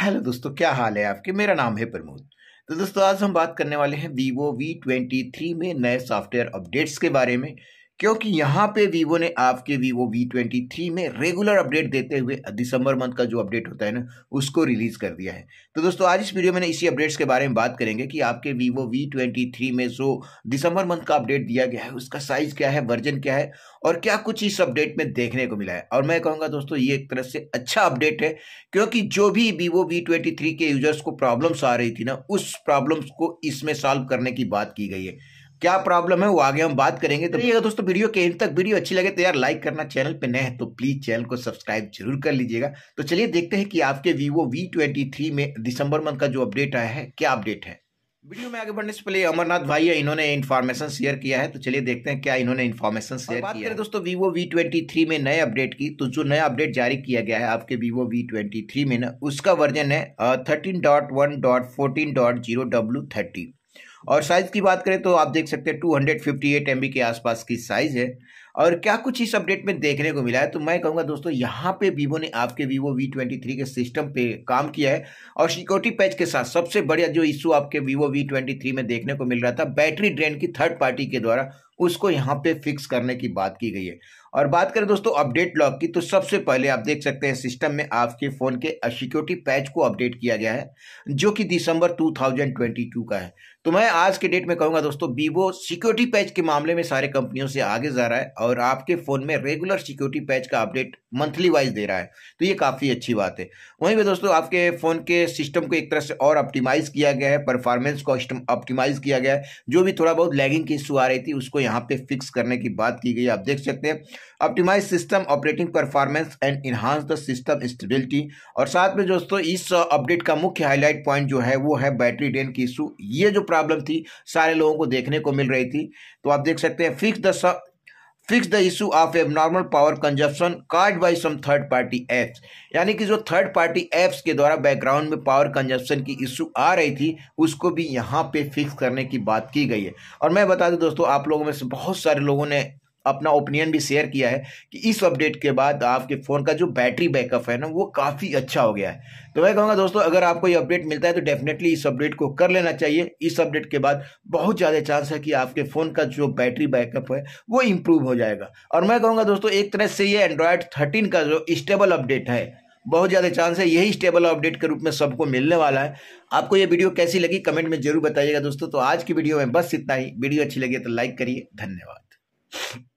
hello दोस्तों क्या हाल है आपके मेरा नाम है प्रमोद तो दोस्तों आज हम बात करने वाले हैं वीवो वी ट्वेंटी थ्री में नए सॉफ्टवेयर अपडेट्स के बारे में क्योंकि यहाँ पे वीवो ने आपके वीवो वी ट्वेंटी थ्री में रेगुलर अपडेट देते हुए दिसंबर मंथ का जो अपडेट होता है ना उसको रिलीज़ कर दिया है तो दोस्तों आज इस वीडियो में इसी अपडेट्स के बारे में बात करेंगे कि आपके वीवो वी ट्वेंटी थ्री में जो दिसंबर मंथ का अपडेट दिया गया है उसका साइज़ क्या है वर्जन क्या है और क्या कुछ इस अपडेट में देखने को मिला है और मैं कहूँगा दोस्तों ये एक तरह से अच्छा अपडेट है क्योंकि जो भी वीवो वी ट्वेंटी थ्री के यूजर्स को प्रॉब्लम्स आ रही थी ना उस प्रॉब्लम्स को इसमें सॉल्व करने की बात की गई है क्या प्रॉब्लम है वो आगे हम बात करेंगे तो ये दोस्तों वीडियो के एंड तक वीडियो अच्छी लगे तो यार लाइक करना चैनल पे नए हैं तो प्लीज चैनल को सब्सक्राइब जरूर कर लीजिएगा तो चलिए देखते हैं कि आपके वीवो वी ट्वेंटी थ्री में दिसंबर मंथ का जो अपडेट आया है क्या अपडेट है वीडियो में आगे बढ़ने से पहले अमरनाथ भाई है इन्होंने इन्फॉर्मेशन शेयर किया है तो चलिए देखते हैं क्या इन्होंने इन्फॉर्मेशन शेयर बात करें दोस्तों वीवो वी ट्वेंटी थ्री में नए अपडेट की तो जो नया अपडेट जारी किया गया है आपके वीवो वी ट्वेंटी थ्री में ना उसका वर्जन है thirteen dot one dot fourteen dot zero W thirty और साइज़ की बात करें तो आप देख सकते हैं two hundred fifty eight MB बी के आसपास की साइज़ है और क्या कुछ इस अपडेट में देखने को मिला है तो मैं कहूंगा दोस्तों यहाँ पे वीवो ने आपके वीवो वी ट्वेंटी थ्री के सिस्टम पे काम किया है और सिक्योरिटी पैच के साथ सबसे बढ़िया जो इशू आपके वीवो वी ट्वेंटी थ्री में देखने को मिल रहा था बैटरी ड्रेन की थर्ड पार्टी के द्वारा उसको यहाँ पे फिक्स करने की बात की गई है और बात करें दोस्तों अपडेट लॉक की तो सबसे पहले आप देख सकते हैं सिस्टम में आपके फ़ोन के सिक्योरिटी पैच को अपडेट किया गया है जो कि दिसंबर 2022 का है तो मैं आज के डेट में कहूँगा दोस्तों वीवो सिक्योरिटी पैच के मामले में सारे कंपनियों से आगे जा रहा है और आपके फ़ोन में रेगुलर सिक्योरिटी पैच का अपडेट मंथली वाइज दे रहा है तो ये काफ़ी अच्छी बात है वहीं पर दोस्तों आपके फ़ोन के सिस्टम को एक तरह से और ऑप्टिमाइज किया गया है परफॉर्मेंस को ऑप्टिमाइज किया गया है जो भी थोड़ा बहुत लैगिंग की इशू आ रही थी उसको यहाँ पर फिक्स करने की बात की गई आप देख सकते हैं optimize system operating performance and enhance the system stability और साथ में दोस्तों इस अपडेट का मुख्य हाईलाइट पॉइंट जो है वो है बैटरी ड्रेन की इशू ये जो प्रॉब्लम थी सारे लोगों को देखने को मिल रही थी तो आप देख सकते हैं fix the fix the issue of abnormal power consumption caused by some third party apps यानी कि जो थर्ड पार्टी एप्स के द्वारा बैकग्राउंड में पावर कंजप्शन की इशू आ रही थी उसको भी यहाँ पे फिक्स करने की बात की गई है और मैं बता दूँ दोस्तों आप लोगों में से बहुत सारे लोगों ने अपना ओपिनियन भी शेयर किया है कि इस अपडेट के बाद आपके फ़ोन का जो बैटरी बैकअप है ना वो काफ़ी अच्छा हो गया है तो मैं कहूँगा दोस्तों अगर आपको ये अपडेट मिलता है तो डेफिनेटली इस अपडेट को कर लेना चाहिए इस अपडेट के बाद बहुत ज़्यादा चांस है कि आपके फ़ोन का जो बैटरी बैकअप है वो इम्प्रूव हो जाएगा और मैं कहूँगा दोस्तों एक तरह से ये एंड्रॉयड थर्टीन का जो स्टेबल अपडेट है बहुत ज़्यादा चांस है यही स्टेबल अपडेट के रूप में सबको मिलने वाला है आपको ये वीडियो कैसी लगी कमेंट में जरूर बताइएगा दोस्तों तो आज की वीडियो में बस इतना ही वीडियो अच्छी लगी तो लाइक करिए धन्यवाद